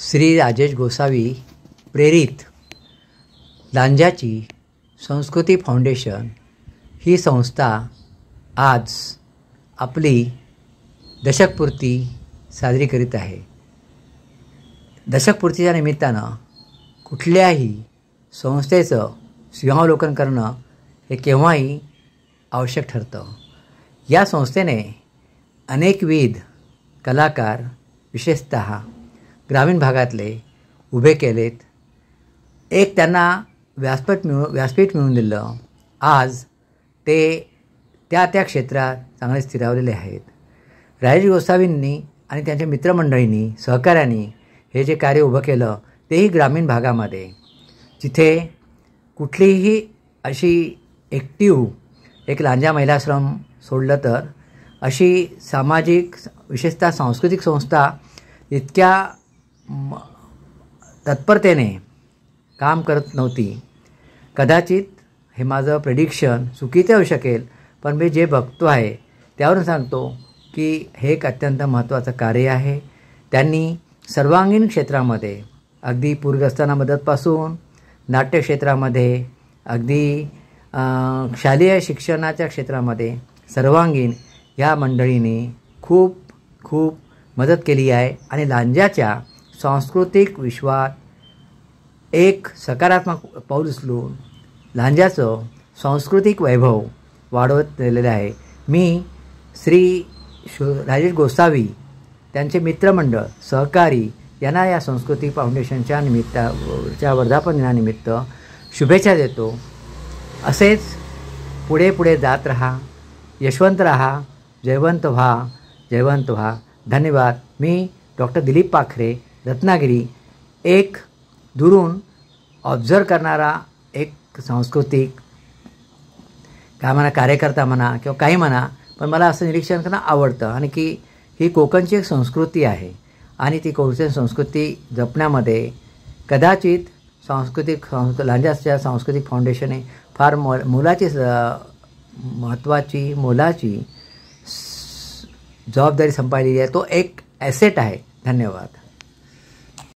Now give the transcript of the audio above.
श्री राजेश गोसावी प्रेरित लांजाची संस्कृती फाउंडेशन ही संस्था आज आपली दशकपूर्ती साजरी करीत आहे दशकपूर्तीच्या निमित्तानं कुठल्याही संस्थेचं सिंहावलोकन करणं हे केव्हाही आवश्यक ठरतं या संस्थेने अनेकविध कलाकार विशेषत ग्रामीण भागातले उभे केलेत एक त्यांना व्यासपीठ मिळू व्यासपीठ मिळून दिलं आज ते त्या त्या क्षेत्रात चांगले स्थिरावलेले आहेत राजेश गोसावींनी आणि त्यांच्या मित्रमंडळींनी सहकाऱ्यांनी हे जे कार्य उभं केलं तेही ग्रामीण भागामध्ये जिथे कुठलीही अशी एक्टिव एक लांजा महिलाश्रम सोडलं तर अशी सामाजिक विशेषतः सांस्कृतिक संस्था इतक्या तत्परतेने काम करत नव्हती कदाचित हे माझं प्रेडिक्शन चुकीचं होऊ शकेल पण मी जे बघतो आहे त्यावरून सांगतो की हे एक अत्यंत महत्त्वाचं कार्य आहे त्यांनी सर्वांगीण क्षेत्रामध्ये अगदी पूरग्रस्तांना मदतपासून नाट्यक्षेत्रामध्ये अगदी शालेय शिक्षणाच्या क्षेत्रामध्ये सर्वांगीण या मंडळीने खूप खूप मदत केली आहे आणि लांजाच्या सांस्कृतिक विश्वात एक सकारात्मक पाऊल उचलून लांजाचं सांस्कृतिक वैभव वाढवत नेलेलं आहे मी श्री शु राजेश गोसावी त्यांचे मित्रमंडळ सहकारी यांना या सांस्कृतिक फाउंडेशनच्या निमित्ताच्या वर्धापन दिनानिमित्त शुभेच्छा देतो असेच पुढे पुढे जात राहा यशवंत राहा जयवंत व्हा जयवंत व्हा धन्यवाद मी डॉक्टर दिलीप पाखरे रत्नागिरी एक दुरून ऑब्झर्व करणारा एक सांस्कृतिक काय म्हणा कार्यकर्ता म्हणा किंवा काही म्हणा पण मला असं निरीक्षण करणं आवडतं आणि की ही कोकणची एक संस्कृती आहे आणि ती कोकण संस्कृती जपण्यामध्ये कदाचित सांस्कृतिक लांजाच्या सांस्कृतिक फाउंडेशनने फार मो मोलाची महत्त्वाची मोलाची जबाबदारी संपादलेली आहे तो एक ॲसेट आहे धन्यवाद